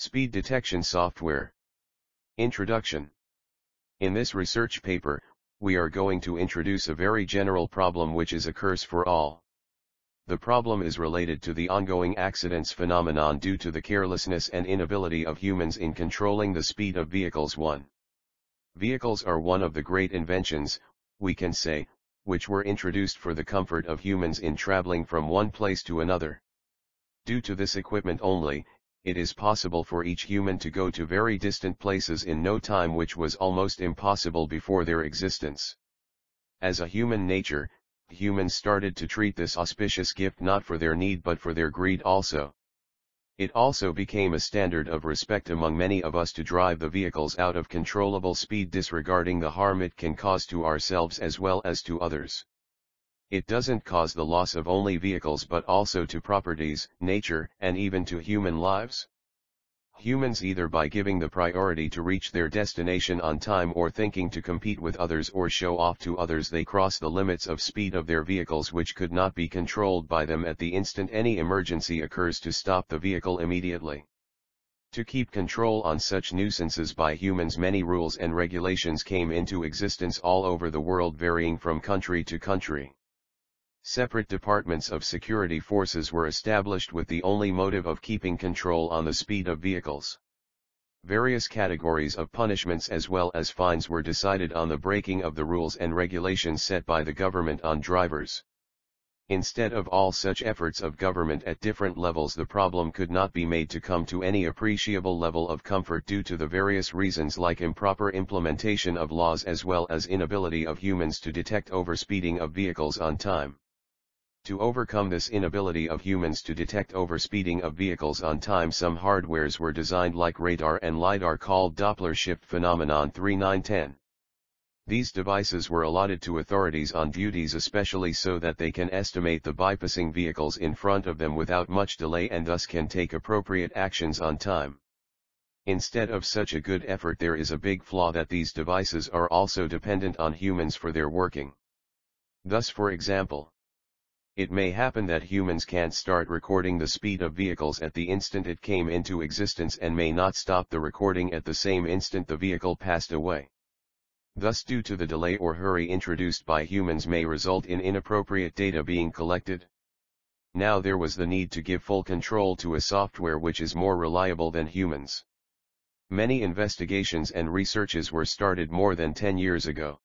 Speed Detection Software Introduction In this research paper, we are going to introduce a very general problem which is a curse for all. The problem is related to the ongoing accidents phenomenon due to the carelessness and inability of humans in controlling the speed of vehicles. 1. Vehicles are one of the great inventions, we can say, which were introduced for the comfort of humans in traveling from one place to another. Due to this equipment only, it is possible for each human to go to very distant places in no time which was almost impossible before their existence. As a human nature, humans started to treat this auspicious gift not for their need but for their greed also. It also became a standard of respect among many of us to drive the vehicles out of controllable speed disregarding the harm it can cause to ourselves as well as to others. It doesn't cause the loss of only vehicles but also to properties, nature, and even to human lives? Humans either by giving the priority to reach their destination on time or thinking to compete with others or show off to others they cross the limits of speed of their vehicles which could not be controlled by them at the instant any emergency occurs to stop the vehicle immediately. To keep control on such nuisances by humans many rules and regulations came into existence all over the world varying from country to country. Separate departments of security forces were established with the only motive of keeping control on the speed of vehicles. Various categories of punishments as well as fines were decided on the breaking of the rules and regulations set by the government on drivers. Instead of all such efforts of government at different levels the problem could not be made to come to any appreciable level of comfort due to the various reasons like improper implementation of laws as well as inability of humans to detect overspeeding of vehicles on time. To overcome this inability of humans to detect overspeeding of vehicles on time some hardwares were designed like radar and LiDAR called Doppler shift phenomenon 3910. These devices were allotted to authorities on duties especially so that they can estimate the bypassing vehicles in front of them without much delay and thus can take appropriate actions on time. Instead of such a good effort there is a big flaw that these devices are also dependent on humans for their working. Thus for example, it may happen that humans can't start recording the speed of vehicles at the instant it came into existence and may not stop the recording at the same instant the vehicle passed away. Thus due to the delay or hurry introduced by humans may result in inappropriate data being collected. Now there was the need to give full control to a software which is more reliable than humans. Many investigations and researches were started more than 10 years ago.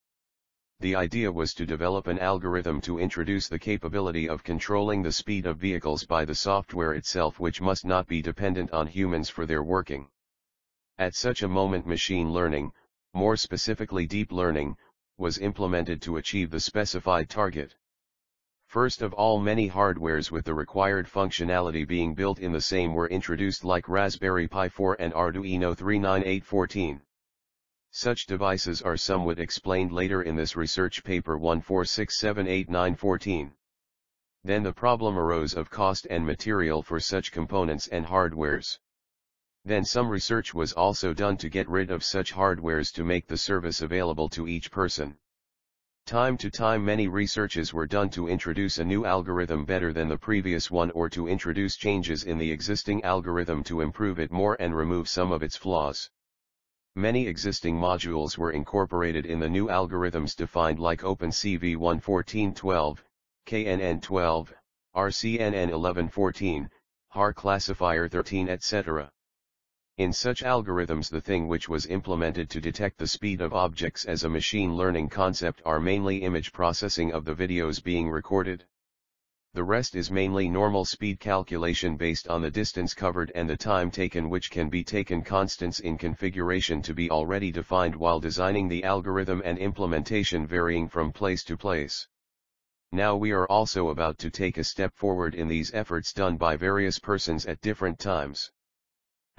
The idea was to develop an algorithm to introduce the capability of controlling the speed of vehicles by the software itself which must not be dependent on humans for their working. At such a moment machine learning, more specifically deep learning, was implemented to achieve the specified target. First of all many hardwares with the required functionality being built in the same were introduced like Raspberry Pi 4 and Arduino 39814. Such devices are somewhat explained later in this research paper 146789414. Then the problem arose of cost and material for such components and hardwares. Then some research was also done to get rid of such hardwares to make the service available to each person. Time to time many researches were done to introduce a new algorithm better than the previous one or to introduce changes in the existing algorithm to improve it more and remove some of its flaws. Many existing modules were incorporated in the new algorithms defined like OpenCV 11412, KNN 12, RCNN 1114, HAR classifier 13 etc. In such algorithms the thing which was implemented to detect the speed of objects as a machine learning concept are mainly image processing of the videos being recorded, the rest is mainly normal speed calculation based on the distance covered and the time taken which can be taken constants in configuration to be already defined while designing the algorithm and implementation varying from place to place. Now we are also about to take a step forward in these efforts done by various persons at different times.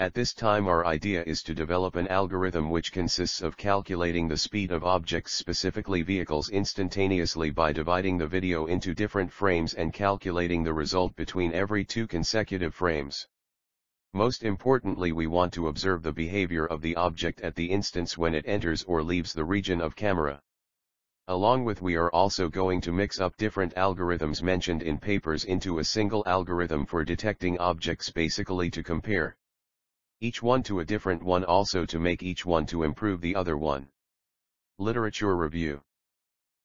At this time our idea is to develop an algorithm which consists of calculating the speed of objects specifically vehicles instantaneously by dividing the video into different frames and calculating the result between every two consecutive frames. Most importantly we want to observe the behavior of the object at the instance when it enters or leaves the region of camera. Along with we are also going to mix up different algorithms mentioned in papers into a single algorithm for detecting objects basically to compare each one to a different one also to make each one to improve the other one. Literature Review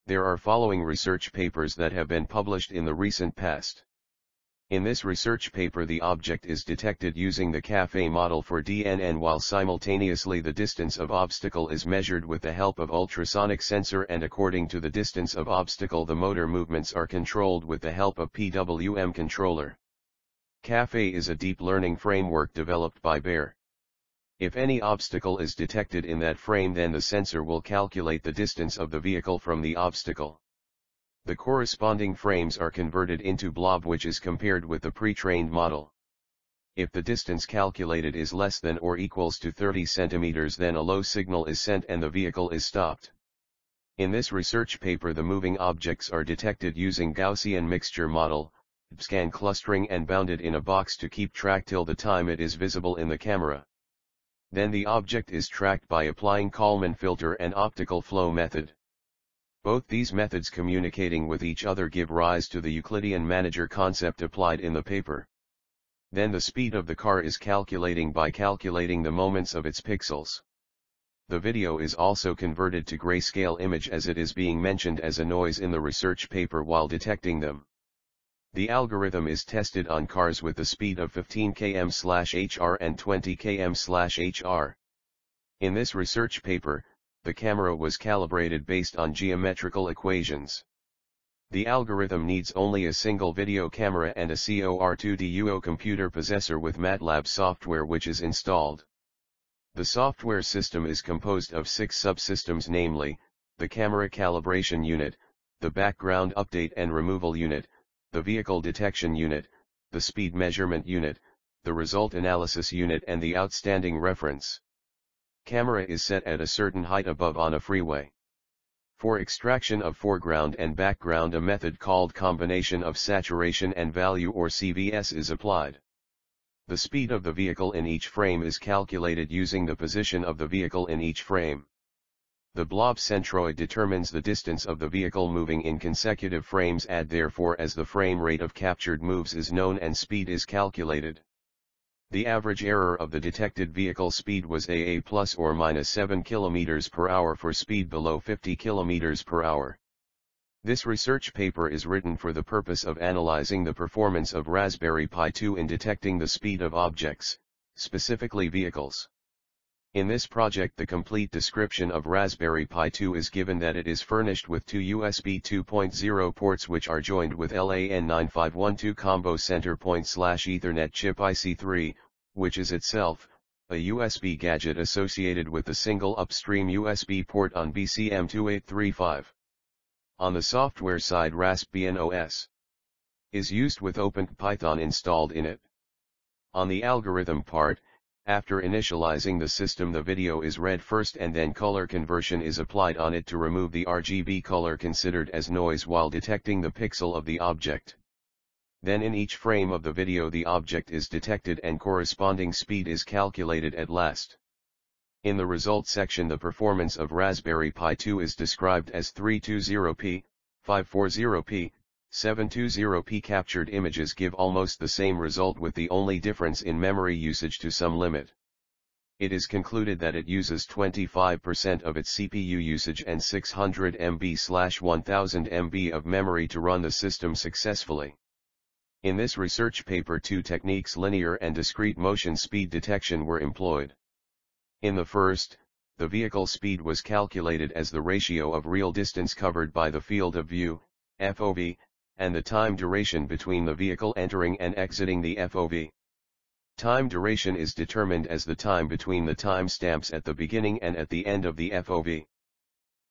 There are following research papers that have been published in the recent past. In this research paper the object is detected using the CAFE model for DNN while simultaneously the distance of obstacle is measured with the help of ultrasonic sensor and according to the distance of obstacle the motor movements are controlled with the help of PWM controller. CAFE is a deep learning framework developed by Bayer. If any obstacle is detected in that frame then the sensor will calculate the distance of the vehicle from the obstacle. The corresponding frames are converted into blob which is compared with the pre-trained model. If the distance calculated is less than or equals to 30 centimeters then a low signal is sent and the vehicle is stopped. In this research paper the moving objects are detected using Gaussian mixture model, scan clustering and bound it in a box to keep track till the time it is visible in the camera. Then the object is tracked by applying Kalman filter and optical flow method. Both these methods communicating with each other give rise to the Euclidean manager concept applied in the paper. Then the speed of the car is calculating by calculating the moments of its pixels. The video is also converted to grayscale image as it is being mentioned as a noise in the research paper while detecting them. The algorithm is tested on cars with a speed of 15 km/hr and 20 km/hr. In this research paper, the camera was calibrated based on geometrical equations. The algorithm needs only a single video camera and a COR2DUO computer possessor with MATLAB software which is installed. The software system is composed of six subsystems namely, the camera calibration unit, the background update and removal unit, the Vehicle Detection Unit, the Speed Measurement Unit, the Result Analysis Unit and the Outstanding Reference. Camera is set at a certain height above on a freeway. For extraction of foreground and background a method called combination of saturation and value or CVS is applied. The speed of the vehicle in each frame is calculated using the position of the vehicle in each frame. The blob centroid determines the distance of the vehicle moving in consecutive frames and therefore as the frame rate of captured moves is known and speed is calculated. The average error of the detected vehicle speed was AA plus or minus 7 km per hour for speed below 50 km per hour. This research paper is written for the purpose of analyzing the performance of Raspberry Pi 2 in detecting the speed of objects, specifically vehicles. In this project the complete description of Raspberry Pi 2 is given that it is furnished with two USB 2.0 ports which are joined with LAN9512 combo center point slash Ethernet chip IC3, which is itself, a USB gadget associated with the single upstream USB port on BCM2835. On the software side Raspbian OS is used with OpenPython installed in it. On the algorithm part, after initializing the system the video is read first and then color conversion is applied on it to remove the RGB color considered as noise while detecting the pixel of the object. Then in each frame of the video the object is detected and corresponding speed is calculated at last. In the results section the performance of Raspberry Pi 2 is described as 320p, 540p, 720p captured images give almost the same result with the only difference in memory usage to some limit. It is concluded that it uses 25% of its CPU usage and 600 MB/1000 MB of memory to run the system successfully. In this research paper two techniques linear and discrete motion speed detection were employed. In the first, the vehicle speed was calculated as the ratio of real distance covered by the field of view, FOV, and the time duration between the vehicle entering and exiting the FOV. Time duration is determined as the time between the time stamps at the beginning and at the end of the FOV.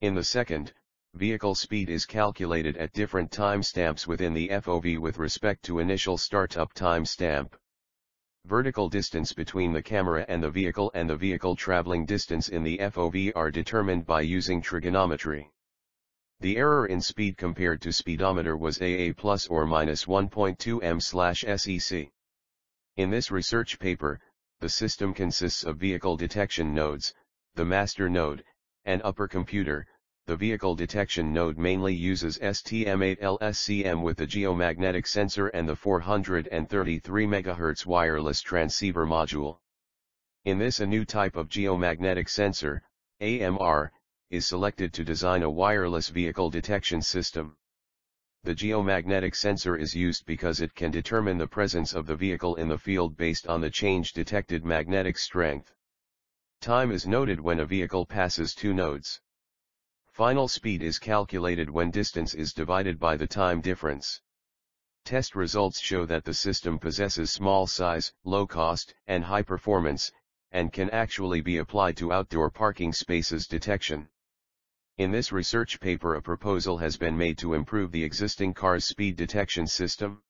In the second, vehicle speed is calculated at different time stamps within the FOV with respect to initial startup time stamp. Vertical distance between the camera and the vehicle and the vehicle traveling distance in the FOV are determined by using trigonometry. The error in speed compared to speedometer was AA plus or minus 1.2 m slash SEC. In this research paper, the system consists of vehicle detection nodes, the master node, and upper computer, the vehicle detection node mainly uses STM8LSCM with the geomagnetic sensor and the 433 MHz wireless transceiver module. In this a new type of geomagnetic sensor, AMR, is selected to design a wireless vehicle detection system. The geomagnetic sensor is used because it can determine the presence of the vehicle in the field based on the change detected magnetic strength. Time is noted when a vehicle passes two nodes. Final speed is calculated when distance is divided by the time difference. Test results show that the system possesses small size, low cost, and high performance, and can actually be applied to outdoor parking spaces detection. In this research paper a proposal has been made to improve the existing car's speed detection system.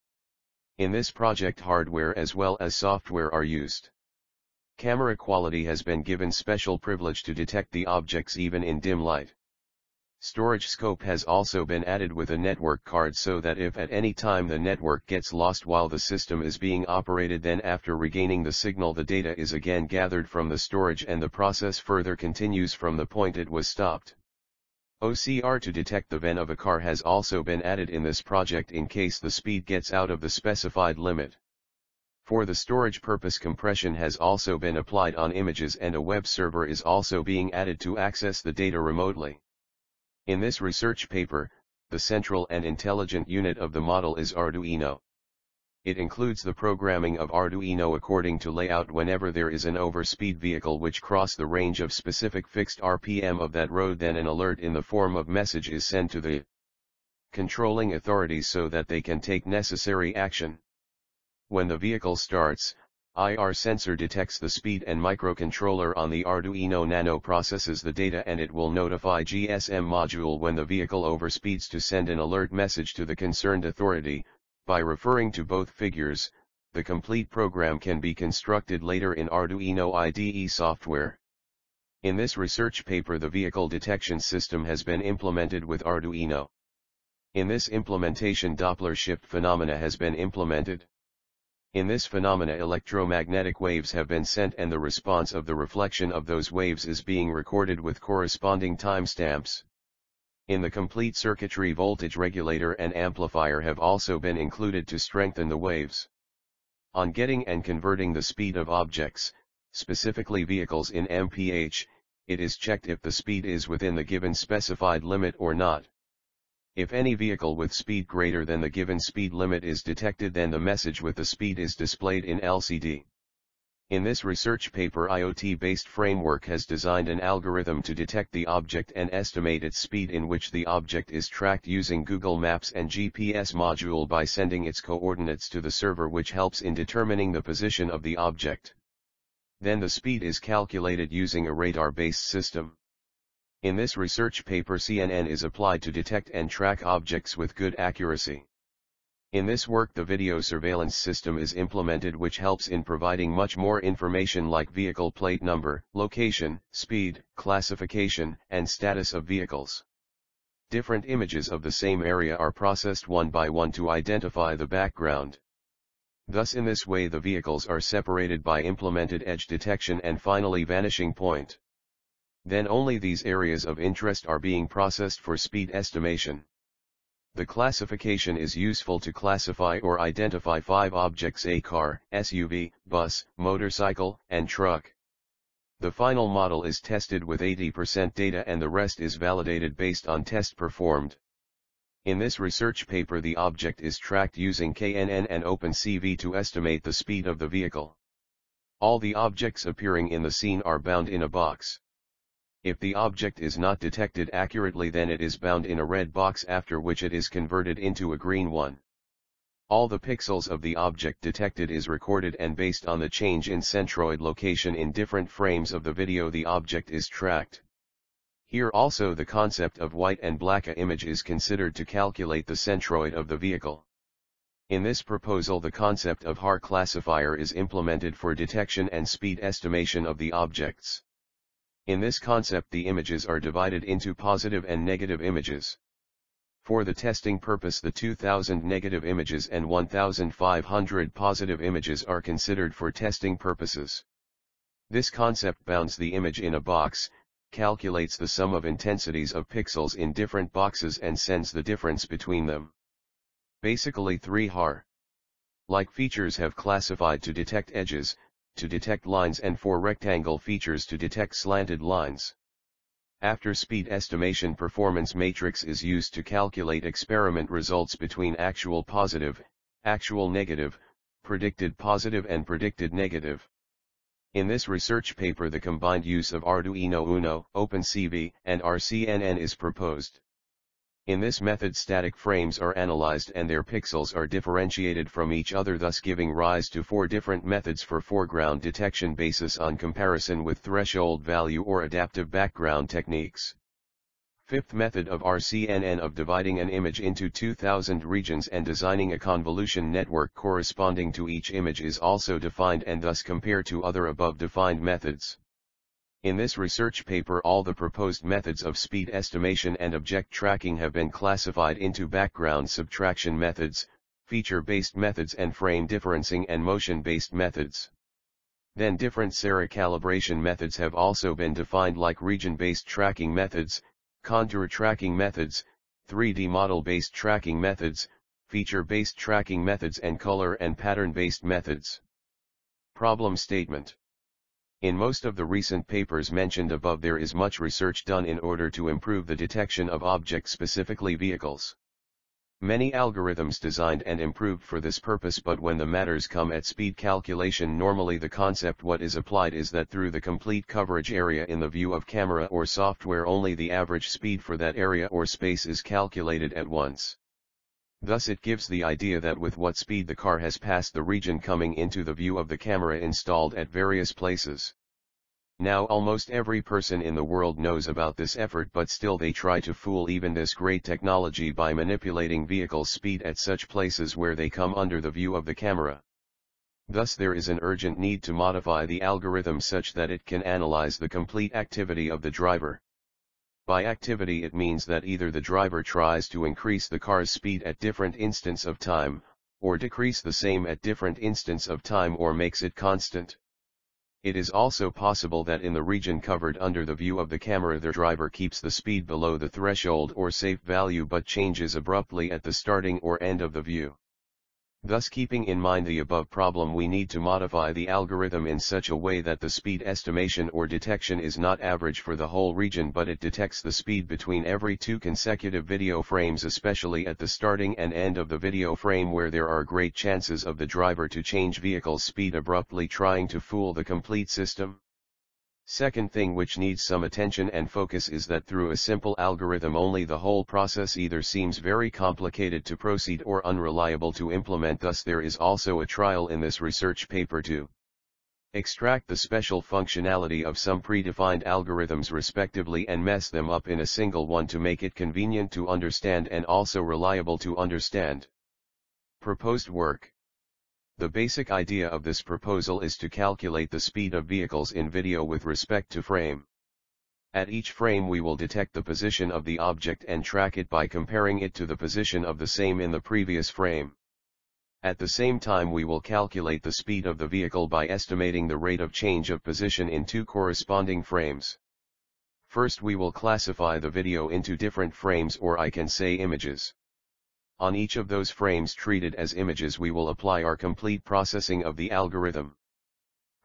In this project hardware as well as software are used. Camera quality has been given special privilege to detect the objects even in dim light. Storage scope has also been added with a network card so that if at any time the network gets lost while the system is being operated then after regaining the signal the data is again gathered from the storage and the process further continues from the point it was stopped. OCR to detect the VEN of a car has also been added in this project in case the speed gets out of the specified limit. For the storage purpose compression has also been applied on images and a web server is also being added to access the data remotely. In this research paper, the central and intelligent unit of the model is Arduino. It includes the programming of Arduino according to layout whenever there is an overspeed vehicle which cross the range of specific fixed RPM of that road then an alert in the form of message is sent to the controlling authorities so that they can take necessary action. When the vehicle starts, IR sensor detects the speed and microcontroller on the Arduino Nano processes the data and it will notify GSM module when the vehicle overspeeds to send an alert message to the concerned authority, by referring to both figures, the complete program can be constructed later in Arduino IDE software. In this research paper the vehicle detection system has been implemented with Arduino. In this implementation Doppler shift phenomena has been implemented. In this phenomena electromagnetic waves have been sent and the response of the reflection of those waves is being recorded with corresponding timestamps. In the complete circuitry voltage regulator and amplifier have also been included to strengthen the waves. On getting and converting the speed of objects, specifically vehicles in mph, it is checked if the speed is within the given specified limit or not. If any vehicle with speed greater than the given speed limit is detected then the message with the speed is displayed in LCD. In this research paper IoT-based framework has designed an algorithm to detect the object and estimate its speed in which the object is tracked using Google Maps and GPS module by sending its coordinates to the server which helps in determining the position of the object. Then the speed is calculated using a radar-based system. In this research paper CNN is applied to detect and track objects with good accuracy. In this work the video surveillance system is implemented which helps in providing much more information like vehicle plate number, location, speed, classification, and status of vehicles. Different images of the same area are processed one by one to identify the background. Thus in this way the vehicles are separated by implemented edge detection and finally vanishing point. Then only these areas of interest are being processed for speed estimation. The classification is useful to classify or identify five objects a car, SUV, bus, motorcycle, and truck. The final model is tested with 80% data and the rest is validated based on test performed. In this research paper the object is tracked using KNN and OpenCV to estimate the speed of the vehicle. All the objects appearing in the scene are bound in a box. If the object is not detected accurately then it is bound in a red box after which it is converted into a green one. All the pixels of the object detected is recorded and based on the change in centroid location in different frames of the video the object is tracked. Here also the concept of white and black image is considered to calculate the centroid of the vehicle. In this proposal the concept of HAR classifier is implemented for detection and speed estimation of the objects. In this concept the images are divided into positive and negative images. For the testing purpose the 2000 negative images and 1500 positive images are considered for testing purposes. This concept bounds the image in a box, calculates the sum of intensities of pixels in different boxes and sends the difference between them. Basically 3 har. Like features have classified to detect edges, to detect lines and for rectangle features to detect slanted lines. After speed estimation performance matrix is used to calculate experiment results between actual positive, actual negative, predicted positive and predicted negative. In this research paper the combined use of Arduino Uno, OpenCV, and RCNN is proposed. In this method static frames are analyzed and their pixels are differentiated from each other thus giving rise to four different methods for foreground detection basis on comparison with threshold value or adaptive background techniques. Fifth method of RCNN of dividing an image into 2000 regions and designing a convolution network corresponding to each image is also defined and thus compared to other above defined methods. In this research paper all the proposed methods of speed estimation and object tracking have been classified into background subtraction methods, feature-based methods and frame differencing and motion-based methods. Then different SARA calibration methods have also been defined like region-based tracking methods, contour tracking methods, 3D model-based tracking methods, feature-based tracking methods and color and pattern-based methods. Problem statement in most of the recent papers mentioned above there is much research done in order to improve the detection of objects specifically vehicles. Many algorithms designed and improved for this purpose but when the matters come at speed calculation normally the concept what is applied is that through the complete coverage area in the view of camera or software only the average speed for that area or space is calculated at once. Thus it gives the idea that with what speed the car has passed the region coming into the view of the camera installed at various places. Now almost every person in the world knows about this effort but still they try to fool even this great technology by manipulating vehicle speed at such places where they come under the view of the camera. Thus there is an urgent need to modify the algorithm such that it can analyze the complete activity of the driver. By activity it means that either the driver tries to increase the car's speed at different instants of time, or decrease the same at different instants of time or makes it constant. It is also possible that in the region covered under the view of the camera the driver keeps the speed below the threshold or safe value but changes abruptly at the starting or end of the view. Thus keeping in mind the above problem we need to modify the algorithm in such a way that the speed estimation or detection is not average for the whole region but it detects the speed between every two consecutive video frames especially at the starting and end of the video frame where there are great chances of the driver to change vehicle speed abruptly trying to fool the complete system. Second thing which needs some attention and focus is that through a simple algorithm only the whole process either seems very complicated to proceed or unreliable to implement thus there is also a trial in this research paper to extract the special functionality of some predefined algorithms respectively and mess them up in a single one to make it convenient to understand and also reliable to understand. Proposed work the basic idea of this proposal is to calculate the speed of vehicles in video with respect to frame. At each frame we will detect the position of the object and track it by comparing it to the position of the same in the previous frame. At the same time we will calculate the speed of the vehicle by estimating the rate of change of position in two corresponding frames. First we will classify the video into different frames or I can say images. On each of those frames treated as images we will apply our complete processing of the algorithm.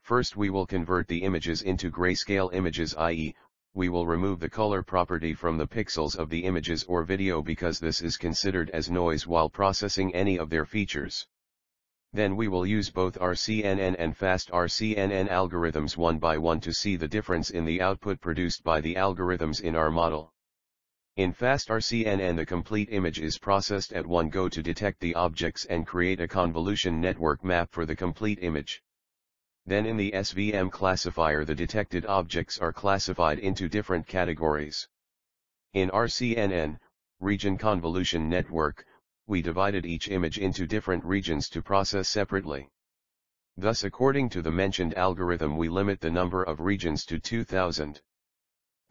First we will convert the images into grayscale images i.e., we will remove the color property from the pixels of the images or video because this is considered as noise while processing any of their features. Then we will use both our CNN and fast RCNN algorithms one by one to see the difference in the output produced by the algorithms in our model. In FastRCNN the complete image is processed at one go to detect the objects and create a convolution network map for the complete image. Then in the SVM classifier the detected objects are classified into different categories. In RCNN, Region Convolution Network, we divided each image into different regions to process separately. Thus according to the mentioned algorithm we limit the number of regions to 2000.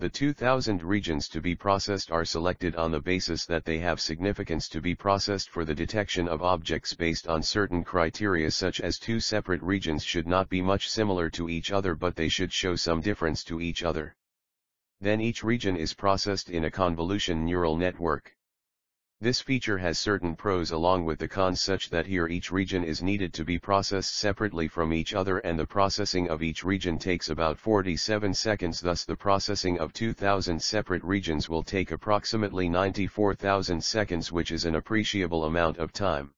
The 2000 regions to be processed are selected on the basis that they have significance to be processed for the detection of objects based on certain criteria such as two separate regions should not be much similar to each other but they should show some difference to each other. Then each region is processed in a convolution neural network. This feature has certain pros along with the cons such that here each region is needed to be processed separately from each other and the processing of each region takes about 47 seconds thus the processing of 2,000 separate regions will take approximately 94,000 seconds which is an appreciable amount of time.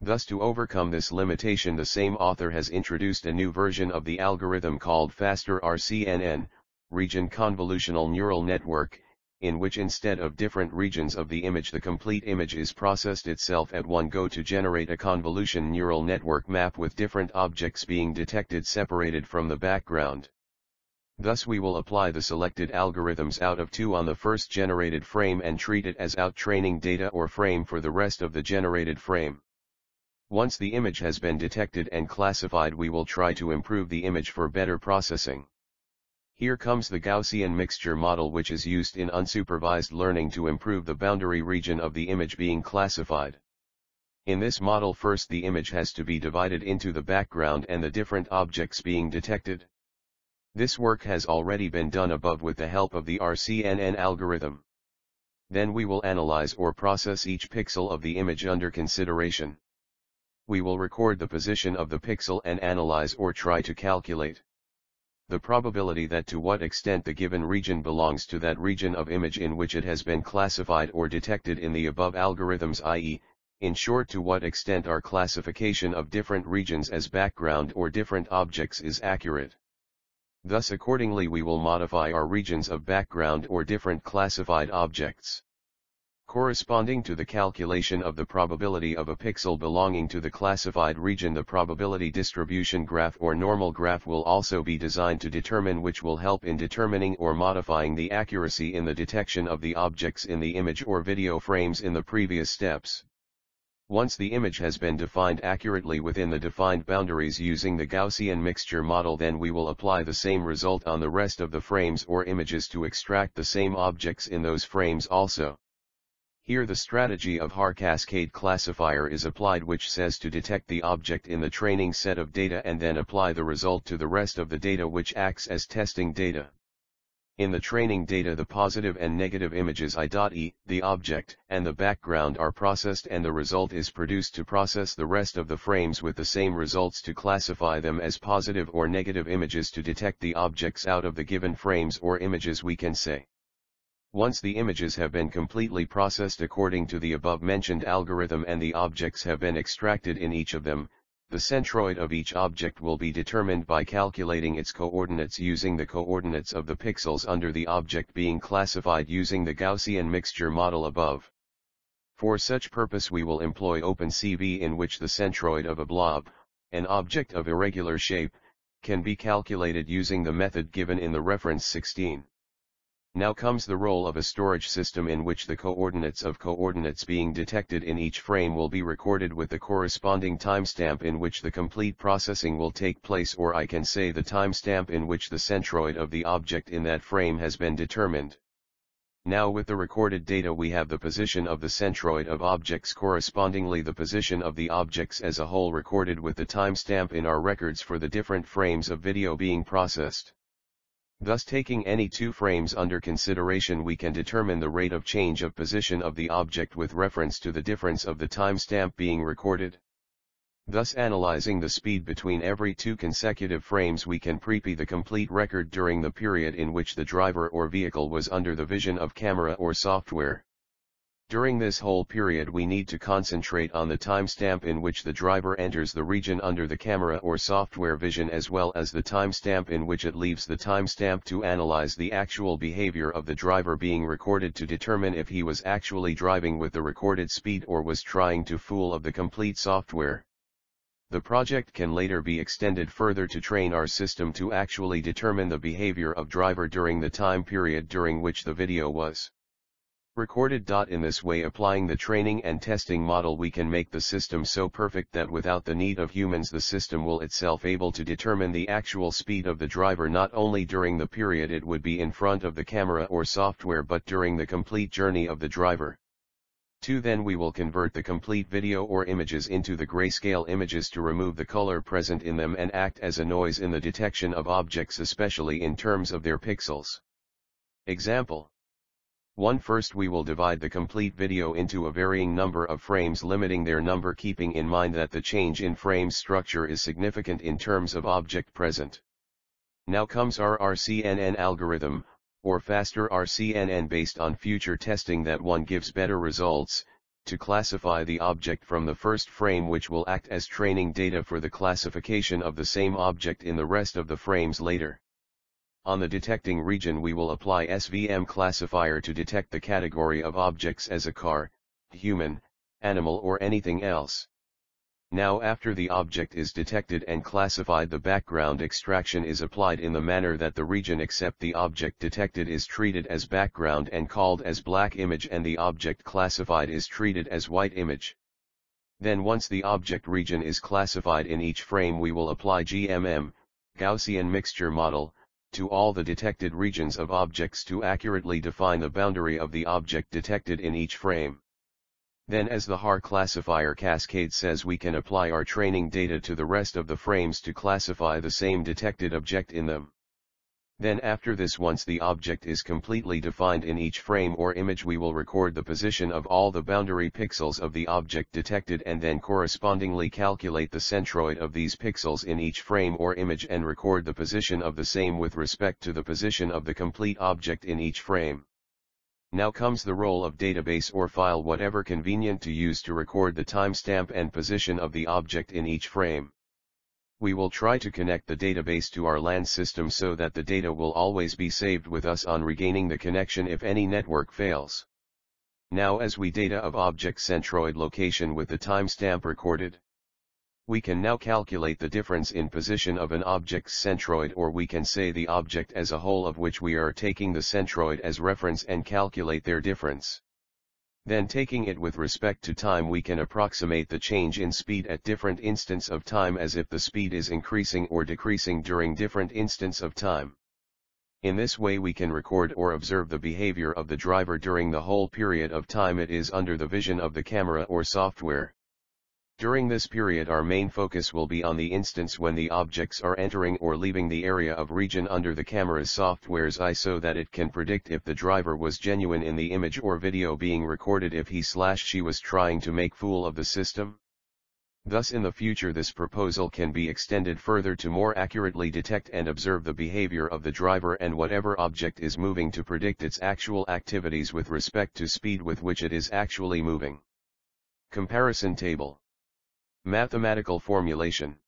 Thus to overcome this limitation the same author has introduced a new version of the algorithm called FASTER RCNN, Region Convolutional Neural Network, in which instead of different regions of the image the complete image is processed itself at one go to generate a convolution neural network map with different objects being detected separated from the background. Thus we will apply the selected algorithms out of 2 on the first generated frame and treat it as out training data or frame for the rest of the generated frame. Once the image has been detected and classified we will try to improve the image for better processing. Here comes the Gaussian mixture model which is used in unsupervised learning to improve the boundary region of the image being classified. In this model first the image has to be divided into the background and the different objects being detected. This work has already been done above with the help of the RCNN algorithm. Then we will analyze or process each pixel of the image under consideration. We will record the position of the pixel and analyze or try to calculate the probability that to what extent the given region belongs to that region of image in which it has been classified or detected in the above algorithms i.e., in short to what extent our classification of different regions as background or different objects is accurate. Thus accordingly we will modify our regions of background or different classified objects corresponding to the calculation of the probability of a pixel belonging to the classified region the probability distribution graph or normal graph will also be designed to determine which will help in determining or modifying the accuracy in the detection of the objects in the image or video frames in the previous steps. Once the image has been defined accurately within the defined boundaries using the Gaussian mixture model then we will apply the same result on the rest of the frames or images to extract the same objects in those frames also. Here the strategy of HAR cascade classifier is applied which says to detect the object in the training set of data and then apply the result to the rest of the data which acts as testing data. In the training data the positive and negative images I.E, the object, and the background are processed and the result is produced to process the rest of the frames with the same results to classify them as positive or negative images to detect the objects out of the given frames or images we can say. Once the images have been completely processed according to the above-mentioned algorithm and the objects have been extracted in each of them, the centroid of each object will be determined by calculating its coordinates using the coordinates of the pixels under the object being classified using the Gaussian mixture model above. For such purpose we will employ OpenCV in which the centroid of a blob, an object of irregular shape, can be calculated using the method given in the reference 16. Now comes the role of a storage system in which the coordinates of coordinates being detected in each frame will be recorded with the corresponding timestamp in which the complete processing will take place or I can say the timestamp in which the centroid of the object in that frame has been determined. Now with the recorded data we have the position of the centroid of objects correspondingly the position of the objects as a whole recorded with the timestamp in our records for the different frames of video being processed. Thus taking any two frames under consideration we can determine the rate of change of position of the object with reference to the difference of the timestamp being recorded. Thus analyzing the speed between every two consecutive frames we can prepay the complete record during the period in which the driver or vehicle was under the vision of camera or software. During this whole period we need to concentrate on the timestamp in which the driver enters the region under the camera or software vision as well as the timestamp in which it leaves the timestamp to analyze the actual behavior of the driver being recorded to determine if he was actually driving with the recorded speed or was trying to fool of the complete software. The project can later be extended further to train our system to actually determine the behavior of driver during the time period during which the video was recorded. In this way applying the training and testing model we can make the system so perfect that without the need of humans the system will itself able to determine the actual speed of the driver not only during the period it would be in front of the camera or software but during the complete journey of the driver. 2. Then we will convert the complete video or images into the grayscale images to remove the color present in them and act as a noise in the detection of objects especially in terms of their pixels. Example one first we will divide the complete video into a varying number of frames limiting their number keeping in mind that the change in frame structure is significant in terms of object present. Now comes our RCNN algorithm, or faster RCNN based on future testing that one gives better results, to classify the object from the first frame which will act as training data for the classification of the same object in the rest of the frames later. On the detecting region we will apply SVM classifier to detect the category of objects as a car, human, animal or anything else. Now after the object is detected and classified the background extraction is applied in the manner that the region except the object detected is treated as background and called as black image and the object classified is treated as white image. Then once the object region is classified in each frame we will apply GMM, Gaussian mixture model, to all the detected regions of objects to accurately define the boundary of the object detected in each frame. Then as the Har classifier cascade says we can apply our training data to the rest of the frames to classify the same detected object in them. Then after this once the object is completely defined in each frame or image we will record the position of all the boundary pixels of the object detected and then correspondingly calculate the centroid of these pixels in each frame or image and record the position of the same with respect to the position of the complete object in each frame. Now comes the role of database or file whatever convenient to use to record the timestamp and position of the object in each frame. We will try to connect the database to our LAN system so that the data will always be saved with us on regaining the connection if any network fails. Now as we data of object centroid location with the timestamp recorded. We can now calculate the difference in position of an object's centroid or we can say the object as a whole of which we are taking the centroid as reference and calculate their difference. Then taking it with respect to time we can approximate the change in speed at different instants of time as if the speed is increasing or decreasing during different instants of time. In this way we can record or observe the behavior of the driver during the whole period of time it is under the vision of the camera or software. During this period our main focus will be on the instance when the objects are entering or leaving the area of region under the camera's software's eye so that it can predict if the driver was genuine in the image or video being recorded if he slash she was trying to make fool of the system. Thus in the future this proposal can be extended further to more accurately detect and observe the behavior of the driver and whatever object is moving to predict its actual activities with respect to speed with which it is actually moving. Comparison Table Mathematical formulation.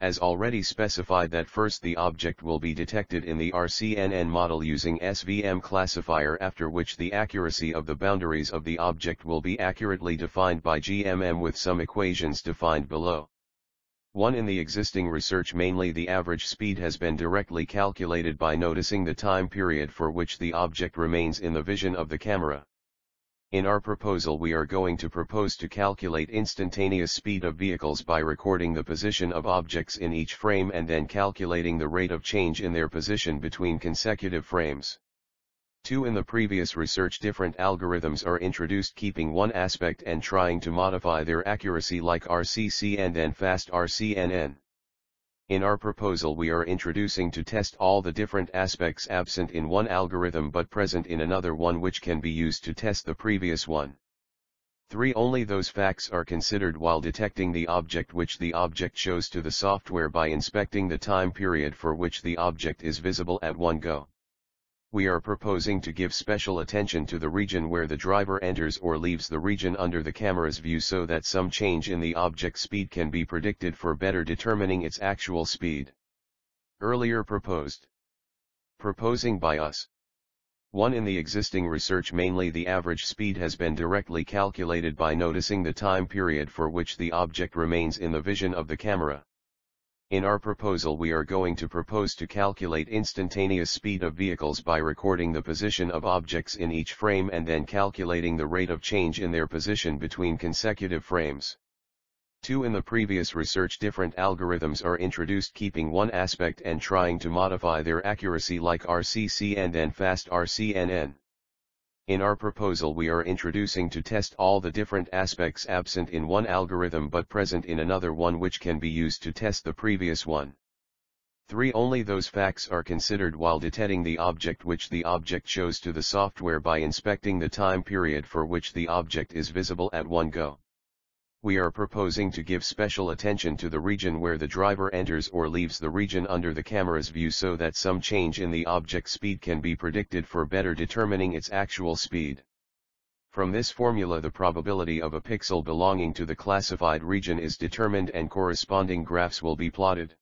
As already specified that first the object will be detected in the RCNN model using SVM classifier after which the accuracy of the boundaries of the object will be accurately defined by GMM with some equations defined below. One in the existing research mainly the average speed has been directly calculated by noticing the time period for which the object remains in the vision of the camera. In our proposal we are going to propose to calculate instantaneous speed of vehicles by recording the position of objects in each frame and then calculating the rate of change in their position between consecutive frames. Two in the previous research different algorithms are introduced keeping one aspect and trying to modify their accuracy like RCC and fast RCNN. In our proposal we are introducing to test all the different aspects absent in one algorithm but present in another one which can be used to test the previous one. 3. Only those facts are considered while detecting the object which the object shows to the software by inspecting the time period for which the object is visible at one go we are proposing to give special attention to the region where the driver enters or leaves the region under the camera's view so that some change in the object speed can be predicted for better determining its actual speed. Earlier proposed. Proposing by us. 1. In the existing research mainly the average speed has been directly calculated by noticing the time period for which the object remains in the vision of the camera. In our proposal we are going to propose to calculate instantaneous speed of vehicles by recording the position of objects in each frame and then calculating the rate of change in their position between consecutive frames. Two in the previous research different algorithms are introduced keeping one aspect and trying to modify their accuracy like RCC and fast RCNN. In our proposal we are introducing to test all the different aspects absent in one algorithm but present in another one which can be used to test the previous one. 3. Only those facts are considered while detecting the object which the object shows to the software by inspecting the time period for which the object is visible at one go we are proposing to give special attention to the region where the driver enters or leaves the region under the camera's view so that some change in the object speed can be predicted for better determining its actual speed. From this formula the probability of a pixel belonging to the classified region is determined and corresponding graphs will be plotted.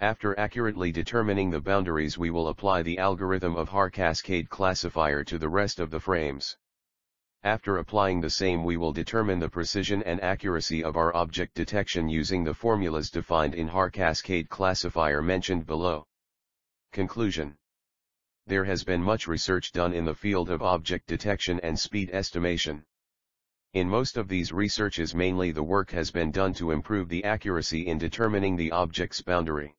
After accurately determining the boundaries we will apply the algorithm of Haar cascade classifier to the rest of the frames. After applying the same we will determine the precision and accuracy of our object detection using the formulas defined in Har cascade classifier mentioned below. Conclusion There has been much research done in the field of object detection and speed estimation. In most of these researches mainly the work has been done to improve the accuracy in determining the object's boundary.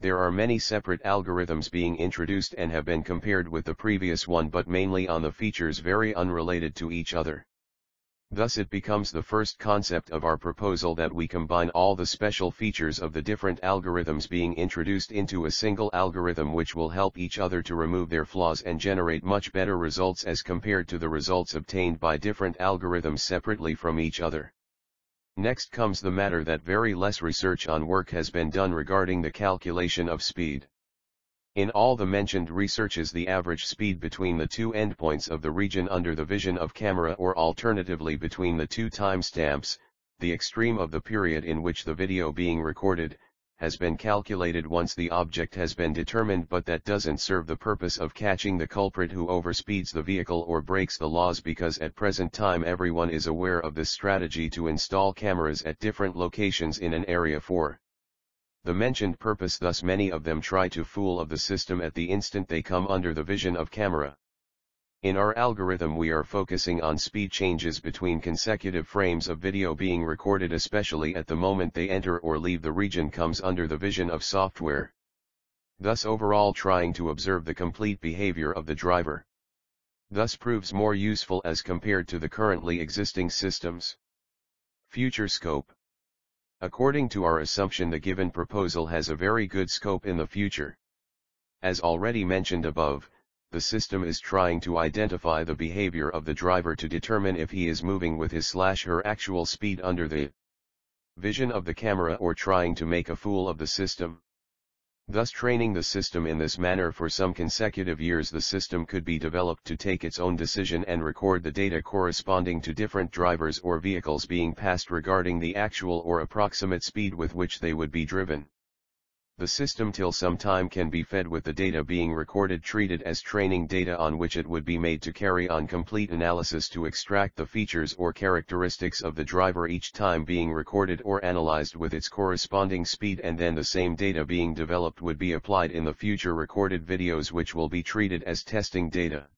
There are many separate algorithms being introduced and have been compared with the previous one but mainly on the features very unrelated to each other. Thus it becomes the first concept of our proposal that we combine all the special features of the different algorithms being introduced into a single algorithm which will help each other to remove their flaws and generate much better results as compared to the results obtained by different algorithms separately from each other. Next comes the matter that very less research on work has been done regarding the calculation of speed. In all the mentioned researches the average speed between the two endpoints of the region under the vision of camera or alternatively between the two timestamps, the extreme of the period in which the video being recorded, has been calculated once the object has been determined but that doesn't serve the purpose of catching the culprit who overspeeds the vehicle or breaks the laws because at present time everyone is aware of this strategy to install cameras at different locations in an area for the mentioned purpose thus many of them try to fool of the system at the instant they come under the vision of camera. In our algorithm we are focusing on speed changes between consecutive frames of video being recorded especially at the moment they enter or leave the region comes under the vision of software. Thus overall trying to observe the complete behavior of the driver. Thus proves more useful as compared to the currently existing systems. Future scope. According to our assumption the given proposal has a very good scope in the future. As already mentioned above, the system is trying to identify the behavior of the driver to determine if he is moving with his slash her actual speed under the vision of the camera or trying to make a fool of the system. Thus training the system in this manner for some consecutive years the system could be developed to take its own decision and record the data corresponding to different drivers or vehicles being passed regarding the actual or approximate speed with which they would be driven. The system till some time can be fed with the data being recorded treated as training data on which it would be made to carry on complete analysis to extract the features or characteristics of the driver each time being recorded or analyzed with its corresponding speed and then the same data being developed would be applied in the future recorded videos which will be treated as testing data.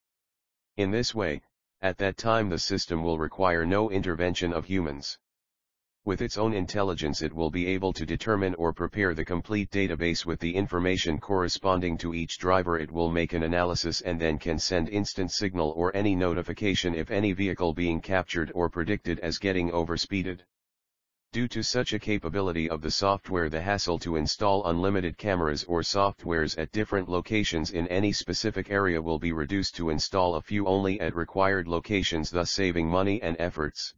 In this way, at that time the system will require no intervention of humans. With its own intelligence it will be able to determine or prepare the complete database with the information corresponding to each driver it will make an analysis and then can send instant signal or any notification if any vehicle being captured or predicted as getting overspeeded. Due to such a capability of the software the hassle to install unlimited cameras or softwares at different locations in any specific area will be reduced to install a few only at required locations thus saving money and efforts.